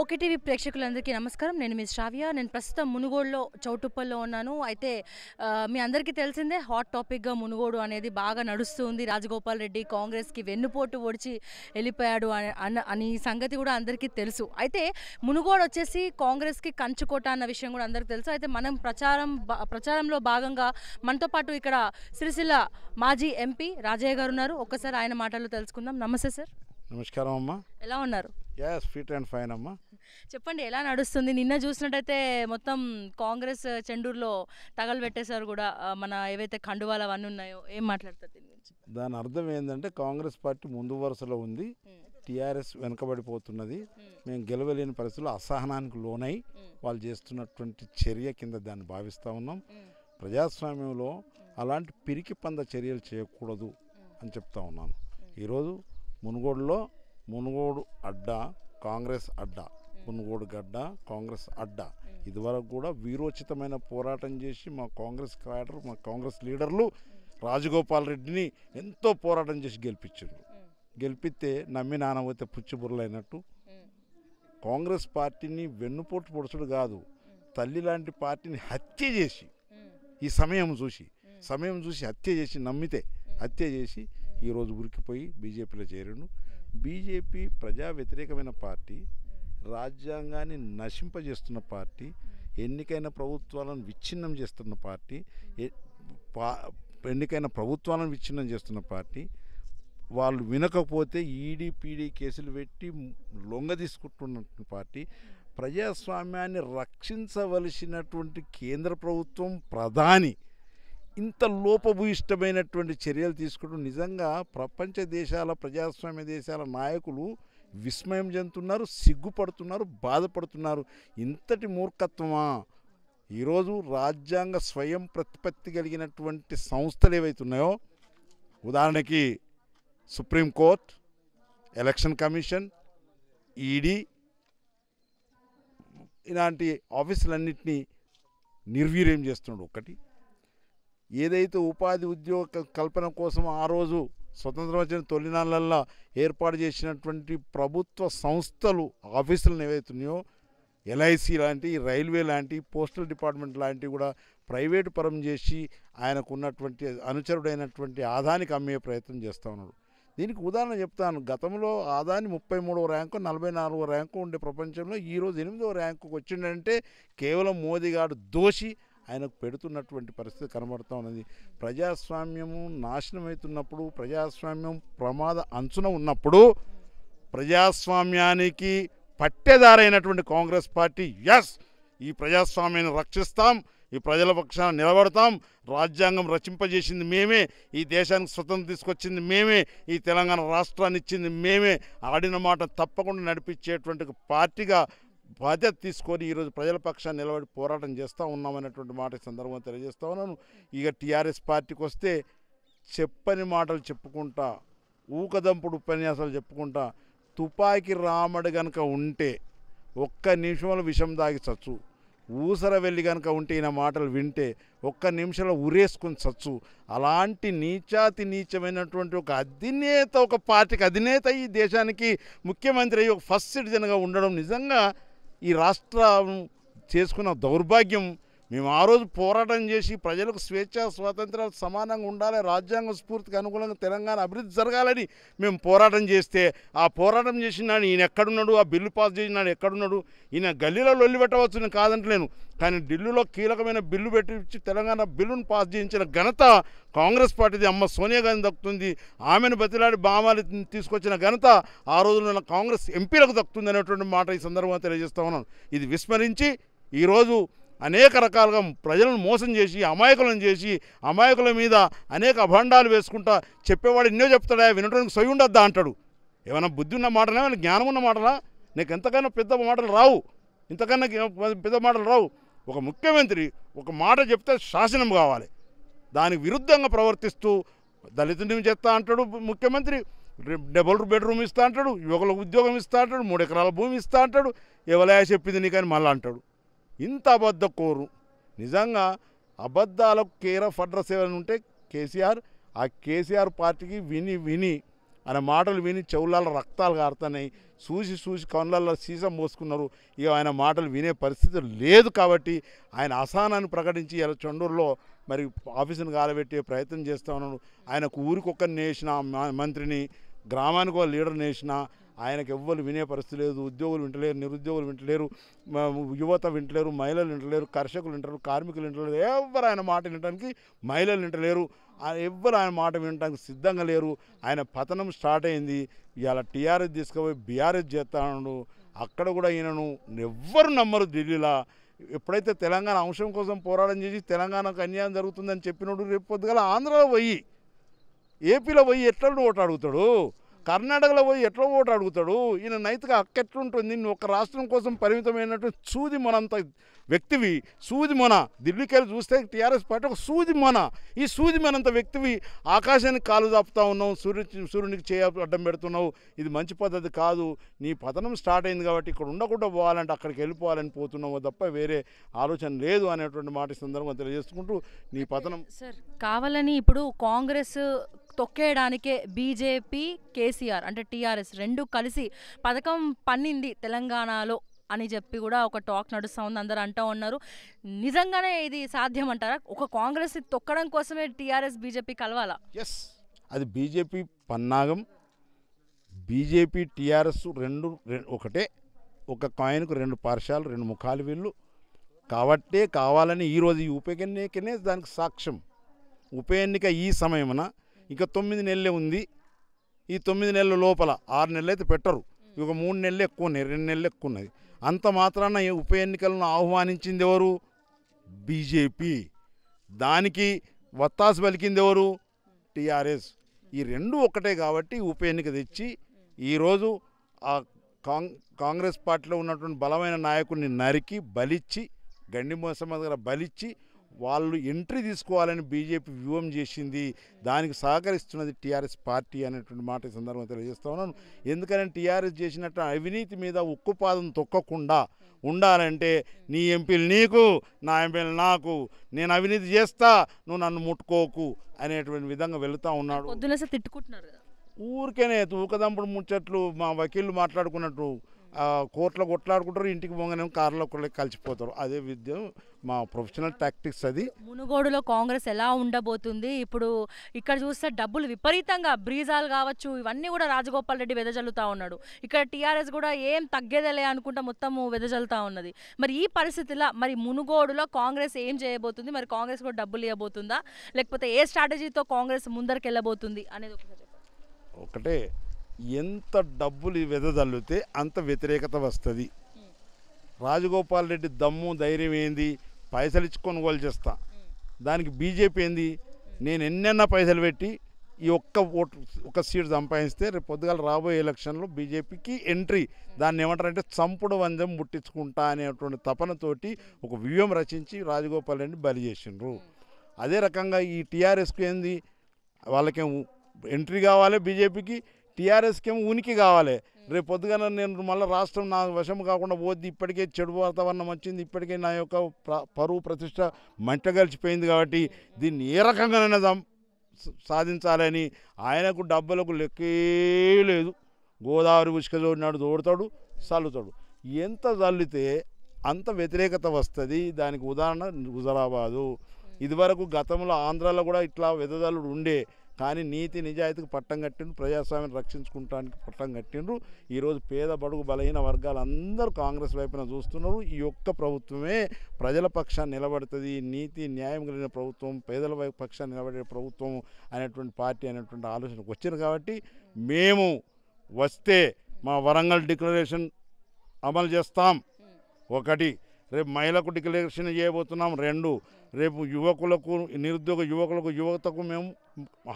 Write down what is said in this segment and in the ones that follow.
okay TV ప్రేక్షకులందరికీ నమస్కారం నేను మీ శ్రావ్య నేను ప్రస్తుతం మునుగోడులో చౌటుప్పల్లో ఉన్నాను అయితే మీ అందరికీ తెలిసిందే హాట్ టాపిక్గా మునుగోడు అనేది బాగా నడుస్తుంది రాజగోపాల్ రెడ్డి కాంగ్రెస్కి వెన్నుపోటు ఒడిచి వెళ్ళిపోయాడు అని సంగతి కూడా అందరికీ తెలుసు అయితే మునుగోడు వచ్చేసి కాంగ్రెస్కి కంచుకోట అన్న విషయం కూడా అందరికీ తెలుసు అయితే మనం ప్రచారం ప్రచారంలో భాగంగా మనతో పాటు ఇక్కడ సిరిసిల్ల మాజీ ఎంపీ రాజయ్య గారు ఉన్నారు ఒక్కసారి ఆయన మాటల్లో తెలుసుకుందాం నమస్తే సార్ నమస్కారం అమ్మా ఎలా ఉన్నారు ఎస్ ఫిట్ అండ్ ఫైన్ అమ్మా చెప్పండి ఎలా నడుస్తుంది నిన్న చూసినట్టయితే మొత్తం కాంగ్రెస్ చెండూరులో పెట్టేశారు కూడా మన ఏవైతే ఖండువాలు అవన్నీ ఉన్నాయో ఏం మాట్లాడతారు దీని గురించి దాని అర్థం ఏంటంటే కాంగ్రెస్ పార్టీ ముందు వరుసలో ఉంది టీఆర్ఎస్ వెనుకబడిపోతున్నది మేము గెలవలేని పరిస్థితులు అసహనానికి లోనై వాళ్ళు చేస్తున్నటువంటి చర్య కింద దాన్ని భావిస్తూ ఉన్నాం ప్రజాస్వామ్యంలో అలాంటి పిరికి పంద చర్యలు చేయకూడదు అని చెప్తా ఉన్నాను ఈరోజు మునుగోడులో మునుగోడు అడ్డ కాంగ్రెస్ అడ్డ మునుగోడు గడ్డ కాంగ్రెస్ అడ్డ ఇదివరకు కూడా వీరోచితమైన పోరాటం చేసి మా కాంగ్రెస్ క్యాడర్ మా కాంగ్రెస్ లీడర్లు రాజగోపాల్ రెడ్డిని ఎంతో పోరాటం చేసి గెలిపించారు గెలిపితే నమ్మి నానబోతే పుచ్చిబుర్రలైనట్టు కాంగ్రెస్ పార్టీని వెన్నుపోటు పొడుచుడు కాదు తల్లి లాంటి పార్టీని హత్య చేసి ఈ సమయం చూసి సమయం చూసి హత్య చేసి నమ్మితే హత్య చేసి ఈరోజు ఉరికిపోయి బీజేపీలో చేరాడు బీజేపీ ప్రజా వ్యతిరేకమైన పార్టీ రాజ్యాంగాన్ని నశింపజేస్తున్న పార్టీ ఎన్నికైన ప్రభుత్వాలను విచ్ఛిన్నం చేస్తున్న పార్టీ ఎన్నికైన ప్రభుత్వాలను విచ్ఛిన్నం చేస్తున్న పార్టీ వాళ్ళు వినకపోతే ఈడీపీడీ కేసులు పెట్టి లొంగ తీసుకుంటున్న పార్టీ ప్రజాస్వామ్యాన్ని రక్షించవలసినటువంటి కేంద్ర ప్రభుత్వం ప్రధాని ఇంత లోపభూయిష్టమైనటువంటి చర్యలు తీసుకోవడం నిజంగా ప్రపంచ దేశాల ప్రజాస్వామ్య దేశాల నాయకులు విస్మయం చెందుతున్నారు సిగ్గుపడుతున్నారు బాధపడుతున్నారు ఇంతటి మూర్ఖత్వమా ఈరోజు రాజ్యాంగ స్వయం ప్రతిపత్తి కలిగినటువంటి సంస్థలు ఏవైతున్నాయో ఉదాహరణకి సుప్రీంకోర్టు ఎలక్షన్ కమిషన్ ఈడీ ఇలాంటి ఆఫీసులన్నింటినీ నిర్వీర్యం చేస్తున్నాడు ఒకటి ఏదైతే ఉపాధి ఉద్యోగ కల్పన కోసం ఆ రోజు స్వతంత్రం వచ్చిన తొలినాళ్ళల్లో ఏర్పాటు చేసినటువంటి ప్రభుత్వ సంస్థలు ఆఫీసులను ఏవైతున్నాయో ఎల్ఐసి లాంటి రైల్వే లాంటి పోస్టల్ డిపార్ట్మెంట్ లాంటివి కూడా ప్రైవేటు పరం చేసి ఆయనకు ఉన్నటువంటి అనుచరుడైనటువంటి ఆదానికి అమ్మే ప్రయత్నం చేస్తూ ఉన్నాడు దీనికి ఉదాహరణ చెప్తాను గతంలో ఆదాని ముప్పై మూడవ ర్యాంకు నలభై నాలుగో ర్యాంకు ఉండే ప్రపంచంలో ఈరోజు ఎనిమిదవ ర్యాంకు వచ్చిండంటే కేవలం మోదీ గారు దోషి ఆయనకు పెడుతున్నటువంటి పరిస్థితి కనబడుతూ ఉన్నది ప్రజాస్వామ్యము నాశనమవుతున్నప్పుడు ప్రజాస్వామ్యం ప్రమాద అంచున ఉన్నప్పుడు ప్రజాస్వామ్యానికి పట్టెదారైనటువంటి కాంగ్రెస్ పార్టీ ఎస్ ఈ ప్రజాస్వామ్యాన్ని రక్షిస్తాం ఈ ప్రజల పక్షాన్ని నిలబడతాం రాజ్యాంగం రచింపజేసింది మేమే ఈ దేశానికి స్వతంత్రం తీసుకొచ్చింది మేమే ఈ తెలంగాణ రాష్ట్రాన్ని ఇచ్చింది మేమే ఆడిన మాట తప్పకుండా నడిపించేటువంటి పార్టీగా బాధ్యత తీసుకొని ఈరోజు ప్రజల పక్షాన్ని నిలబడి పోరాటం చేస్తూ ఉన్నామనేటువంటి మాట సందర్భంగా తెలియజేస్తూ ఉన్నాను ఇక టీఆర్ఎస్ పార్టీకి వస్తే చెప్పని మాటలు చెప్పుకుంటా ఊకదంపుడు ఉపన్యాసాలు చెప్పుకుంటా తుపాకి రామడు గనక ఉంటే ఒక్క నిమిషంలో విషం దాగి చచ్చు ఊసర వెళ్ళి కనుక ఉంటే ఈయన మాటలు వింటే ఒక్క నిమిషంలో ఉరేసుకుని చచ్చు అలాంటి నీచాతి నీచమైనటువంటి ఒక అధినేత ఒక పార్టీకి అధినేత ఈ దేశానికి ముఖ్యమంత్రి అయ్యి ఒక ఫస్ట్ సిటిజన్గా ఉండడం నిజంగా ఈ రాష్ట్రం చేసుకున్న దౌర్భాగ్యం మేము ఆ రోజు పోరాటం చేసి ప్రజలకు స్వేచ్ఛ స్వాతంత్రాలు సమానంగా ఉండాలి రాజ్యాంగ స్ఫూర్తికి అనుగుణంగా తెలంగాణ అభివృద్ధి జరగాలని మేము పోరాటం చేస్తే ఆ పోరాటం నాడు ఈయన ఎక్కడున్నాడు ఆ బిల్లు పాస్ నాడు ఎక్కడున్నాడు ఈయన గల్లీలో లొల్లి పెట్టవచ్చు నేను కాదంటలేను కానీ ఢిల్లీలో కీలకమైన బిల్లు పెట్టించి తెలంగాణ బిల్లును పాస్ చేయించిన ఘనత కాంగ్రెస్ పార్టీది అమ్మ సోనియా గాంధీ దక్కుతుంది ఆమెను బతిలాడి బామాలు తీసుకొచ్చిన ఘనత ఆ రోజున కాంగ్రెస్ ఎంపీలకు దక్కుతుంది అనేటువంటి మాట ఈ సందర్భంగా తెలియజేస్తా ఉన్నాను ఇది విస్మరించి ఈరోజు అనేక రకాలుగా ప్రజలను మోసం చేసి అమాయకులను చేసి అమాయకుల మీద అనేక అభాండాలు వేసుకుంటా చెప్పేవాడు ఎన్నో చెప్తాడా వినడానికి సొయి ఉండొద్దా అంటాడు ఏమైనా బుద్ధి ఉన్న మాటలే ఏమైనా జ్ఞానం ఉన్న మాటలా నీకు ఎంతకైనా పెద్ద మాటలు రావు ఇంతకన్నా పెద్ద మాటలు రావు ఒక ముఖ్యమంత్రి ఒక మాట చెప్తే శాసనం కావాలి దానికి విరుద్ధంగా ప్రవర్తిస్తూ దళితుడిని చేస్తా అంటాడు ముఖ్యమంత్రి డబుల్ బెడ్రూమ్ ఇస్తా అంటాడు యువకులకు ఉద్యోగం ఇస్తా అంటాడు మూడు ఎకరాల భూమి ఇస్తా అంటాడు ఎవలయా చెప్పింది నీకని మళ్ళీ అంటాడు ఇంత అబద్ధ కోరు నిజంగా అబద్ధాలకు కేర ఫడ్ర అడ్రస్ ఉంటే కేసీఆర్ ఆ కేసీఆర్ పార్టీకి విని విని ఆయన మాటలు విని చెవులాల రక్తాలు కారుతున్నాయి చూసి చూసి కళ్ళల్లో సీసం మోసుకున్నారు ఇక ఆయన మాటలు వినే పరిస్థితి లేదు కాబట్టి ఆయన అసహనాన్ని ప్రకటించి ఇలా చండూరులో మరి ఆఫీసును కాలబెట్టే ప్రయత్నం చేస్తూ ఉన్నాడు ఆయనకు ఊరికొక్కరిని వేసిన మంత్రిని గ్రామానికి ఒక లీడర్ని వేసిన ఆయనకు ఎవ్వరు వినే పరిస్థితి లేదు ఉద్యోగులు వింటలేరు నిరుద్యోగులు వింటలేరు యువత వింటలేరు మహిళలు వింటలేరు కర్షకులు వింటారు కార్మికులు వింటలేరు ఎవరు ఆయన మాట వినడానికి మహిళలు వింటలేరు ఎవ్వరు ఆయన మాట వినడానికి సిద్ధంగా లేరు ఆయన పతనం స్టార్ట్ అయింది ఇవాళ టీఆర్ఎస్ తీసుకుపోయి బీఆర్ఎస్ చేస్తాను అక్కడ కూడా ఈయనను ఎవ్వరు నమ్మరు ఢిల్లీలో ఎప్పుడైతే తెలంగాణ అంశం కోసం పోరాటం చేసి తెలంగాణకు అన్యాయం జరుగుతుందని చెప్పినోడు రేపు పొద్దుగల ఆంధ్రలో పోయి ఏపీలో పోయి ఎట్లా ఓటు అడుగుతాడు కర్ణాటకలో పోయి ఎట్లా ఓటు అడుగుతాడు ఈయన నైతిక హక్కు ఎట్లుంటుంది నువ్వు ఒక రాష్ట్రం కోసం పరిమితమైనట్టు సూది మనంత వ్యక్తివి సూది మన ఢిల్లీకి వెళ్ళి చూస్తే టీఆర్ఎస్ పార్టీ ఒక సూది మన ఈ సూది మనంత వ్యక్తివి ఆకాశానికి కాలు దాపుతా ఉన్నావు సూర్యు సూర్యునికి చేయ అడ్డం పెడుతున్నావు ఇది మంచి పద్ధతి కాదు నీ పతనం స్టార్ట్ అయింది కాబట్టి ఇక్కడ ఉండకుండా పోవాలంటే అక్కడికి వెళ్ళిపోవాలని పోతున్నావు తప్ప వేరే ఆలోచన లేదు అనేటువంటి మాట సందర్భంగా తెలియజేసుకుంటూ నీ పతనం సార్ కావాలని ఇప్పుడు కాంగ్రెస్ తొక్కేయడానికే బీజేపీ కేసీఆర్ అంటే టీఆర్ఎస్ రెండు కలిసి పథకం పన్నింది తెలంగాణలో అని చెప్పి కూడా ఒక టాక్ నడుస్తూ ఉంది అందరు అంటూ ఉన్నారు నిజంగానే ఇది సాధ్యం అంటారా ఒక కాంగ్రెస్ తొక్కడం కోసమే టీఆర్ఎస్ బీజేపీ కలవాలా ఎస్ అది బీజేపీ పన్నాగం బీజేపీ టీఆర్ఎస్ రెండు ఒకటే ఒక కాయిన్కు రెండు పార్శాలు రెండు ముఖాలు వీళ్ళు కాబట్టే కావాలని ఈరోజు ఈ ఉప ఎన్నికనే దానికి సాక్ష్యం ఉప ఎన్నిక ఈ సమయమున ఇంకా తొమ్మిది నెలలే ఉంది ఈ తొమ్మిది నెలల లోపల ఆరు నెలలు అయితే పెట్టరు ఇక మూడు నెలలు ఎక్కువ ఉన్నాయి రెండు నెలలు ఎక్కువ ఉన్నది అంత మాత్రాన ఉప ఎన్నికలను ఆహ్వానించింది ఎవరు బీజేపీ దానికి వత్తాసు పలికింది ఎవరు టీఆర్ఎస్ ఈ రెండు ఒకటే కాబట్టి ఉప ఎన్నిక తెచ్చి ఈరోజు ఆ కాంగ్రెస్ పార్టీలో ఉన్నటువంటి బలమైన నాయకుడిని నరికి బలిచ్చి గండి మోసమ్మ దగ్గర బలిచ్చి వాళ్ళు ఎంట్రీ తీసుకోవాలని బీజేపీ వ్యూహం చేసింది దానికి సహకరిస్తున్నది టీఆర్ఎస్ పార్టీ అనేటువంటి మాట ఈ సందర్భంగా తెలియజేస్తా ఉన్నాను ఎందుకని టీఆర్ఎస్ చేసినట్టు అవినీతి మీద ఉక్కుపాదం తొక్కకుండా ఉండాలంటే నీ ఎంపీలు నీకు నా ఎంపీలు నాకు నేను అవినీతి చేస్తా నువ్వు నన్ను ముట్టుకోకు అనేటువంటి విధంగా వెళుతూ ఉన్నాడు తిట్టుకుంటున్నారు ఊరికేనే తూకదంపుడు ముచ్చట్లు మా వకీళ్ళు మాట్లాడుకున్నట్టు కోర్టులో కొట్లాడుకుంటారు ఇంటికి పోగానే కార్లో ఒకళ్ళకి కలిసిపోతారు అదే విద్య మా ప్రొఫెషనల్ టాక్టిక్స్ అది మునుగోడులో కాంగ్రెస్ ఎలా ఉండబోతుంది ఇప్పుడు ఇక్కడ చూస్తే డబ్బులు విపరీతంగా బ్రీజాలు కావచ్చు ఇవన్నీ కూడా రాజగోపాల్ రెడ్డి వెదజల్లుతా ఉన్నాడు ఇక్కడ టీఆర్ఎస్ కూడా ఏం తగ్గేదేలే అనుకుంటా మొత్తం వెదజల్లుతా ఉన్నది మరి ఈ పరిస్థితిలో మరి మునుగోడులో కాంగ్రెస్ ఏం చేయబోతుంది మరి కాంగ్రెస్ కూడా డబ్బులు ఇవ్వబోతుందా లేకపోతే ఏ స్ట్రాటజీతో కాంగ్రెస్ ముందరికి వెళ్ళబోతుంది అనేది ఒకటే ఎంత డబ్బులు వెదజల్లితే అంత వ్యతిరేకత వస్తుంది రాజగోపాల్ రెడ్డి దమ్ము ధైర్యం ఏంది పైసలు ఇచ్చి కొనుగోలు చేస్తా దానికి బీజేపీ ఏంది నేను ఎన్నెన్న పైసలు పెట్టి ఈ ఒక్క ఓటు ఒక సీట్ సంపాదిస్తే రేపు పొద్దుగాల రాబోయే ఎలక్షన్లో బీజేపీకి ఎంట్రీ దాన్ని ఏమంటారంటే చంపుడు వంజం ముట్టించుకుంటా అనేటువంటి తపనతోటి ఒక వ్యూహం రచించి రాజగోపాల్ రెడ్డి బలి చేసిండ్రు అదే రకంగా ఈ టీఆర్ఎస్కు ఏంది వాళ్ళకేం ఎంట్రీ కావాలి బీజేపీకి టీఆర్ఎస్కి ఏమో ఉనికి కావాలి రేపు పొద్దుగా నేను మళ్ళీ రాష్ట్రం నా వశం కాకుండా పోద్ది ఇప్పటికే చెడు వాతావరణం వచ్చింది ఇప్పటికే నా యొక్క పరువు ప్రతిష్ట మంట గలిచిపోయింది కాబట్టి దీన్ని ఏ రకంగానైనా సాధించాలని ఆయనకు డబ్బులకు లెక్కే లేదు గోదావరి ఉసుక చూడినాడు దోడతాడు చల్లుతాడు ఎంత చల్లితే అంత వ్యతిరేకత వస్తుంది దానికి ఉదాహరణ హుజరాబాదు ఇదివరకు గతంలో ఆంధ్రాలో కూడా ఇట్లా వెదజల్లుడు ఉండే కానీ నీతి నిజాయితీకి పట్టం కట్టిండ్రు ప్రజాస్వామ్యం రక్షించుకుంటానికి పట్టం కట్టిండ్రు ఈరోజు పేద బడుగు బలహీన వర్గాలందరూ కాంగ్రెస్ వైపున చూస్తున్నారు ఈ యొక్క ప్రభుత్వమే ప్రజల పక్షాన్ని నిలబడుతుంది నీతి న్యాయం కలిగిన ప్రభుత్వం పేదల పక్షాన్ని నిలబడే ప్రభుత్వం అనేటువంటి పార్టీ అనేటువంటి ఆలోచనకు వచ్చింది కాబట్టి మేము వస్తే మా వరంగల్ డిక్లరేషన్ అమలు చేస్తాం ఒకటి రేపు మహిళకు డిక్లరేషన్ చేయబోతున్నాం రెండు రేపు యువకులకు నిరుద్యోగ యువకులకు యువతకు మేము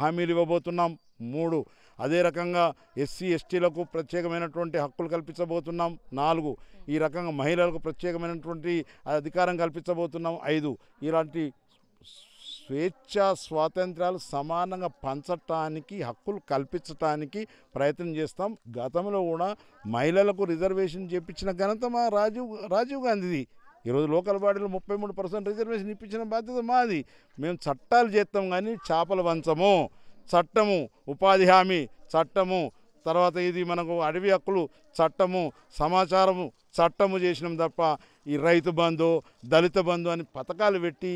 హామీలు ఇవ్వబోతున్నాం మూడు అదే రకంగా ఎస్సీ ఎస్టీలకు ప్రత్యేకమైనటువంటి హక్కులు కల్పించబోతున్నాం నాలుగు ఈ రకంగా మహిళలకు ప్రత్యేకమైనటువంటి అధికారం కల్పించబోతున్నాం ఐదు ఇలాంటి స్వేచ్ఛ స్వాతంత్రాలు సమానంగా పంచటానికి హక్కులు కల్పించటానికి ప్రయత్నం చేస్తాం గతంలో కూడా మహిళలకు రిజర్వేషన్ చేపించిన ఘనత మా రాజీవ్ రాజీవ్ గాంధీది ఈరోజు లోకల్ బాడీలో ముప్పై మూడు పర్సెంట్ రిజర్వేషన్ ఇప్పించిన బాధ్యత మాది మేము చట్టాలు చేస్తాం కానీ చేపల వంచము చట్టము ఉపాధి హామీ చట్టము తర్వాత ఇది మనకు అడవి హక్కులు చట్టము సమాచారము చట్టము చేసినాం తప్ప ఈ రైతు బంధు దళిత బంధు అని పథకాలు పెట్టి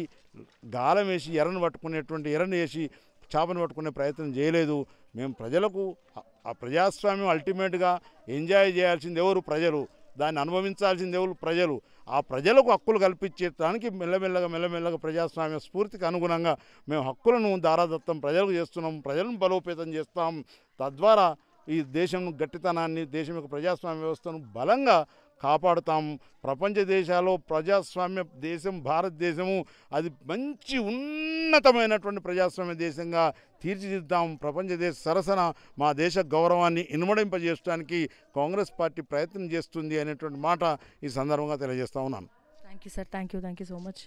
గాలం వేసి ఎర్రను పట్టుకునేటువంటి ఎర్రను వేసి చేపను పట్టుకునే ప్రయత్నం చేయలేదు మేము ప్రజలకు ఆ ప్రజాస్వామ్యం అల్టిమేట్గా ఎంజాయ్ చేయాల్సింది ఎవరు ప్రజలు దాన్ని అనుభవించాల్సింది ఎవరు ప్రజలు ఆ ప్రజలకు హక్కులు కల్పించడానికి మెల్లమెల్లగా మెల్లమెల్లగా ప్రజాస్వామ్య స్ఫూర్తికి అనుగుణంగా మేము హక్కులను దారాదత్తం ప్రజలకు చేస్తున్నాం ప్రజలను బలోపేతం చేస్తాం తద్వారా ఈ దేశం గట్టితనాన్ని దేశం యొక్క ప్రజాస్వామ్య వ్యవస్థను బలంగా కాపాడుతాం ప్రపంచ దేశాల్లో ప్రజాస్వామ్య దేశం భారతదేశము అది మంచి ఉన్నతమైనటువంటి ప్రజాస్వామ్య దేశంగా తీర్చిదిద్దాం ప్రపంచ దేశ సరసన మా దేశ గౌరవాన్ని ఇనుమడింపజేయడానికి కాంగ్రెస్ పార్టీ ప్రయత్నం చేస్తుంది అనేటువంటి మాట ఈ సందర్భంగా తెలియజేస్తా ఉన్నాను thank you sir thank you thank you so much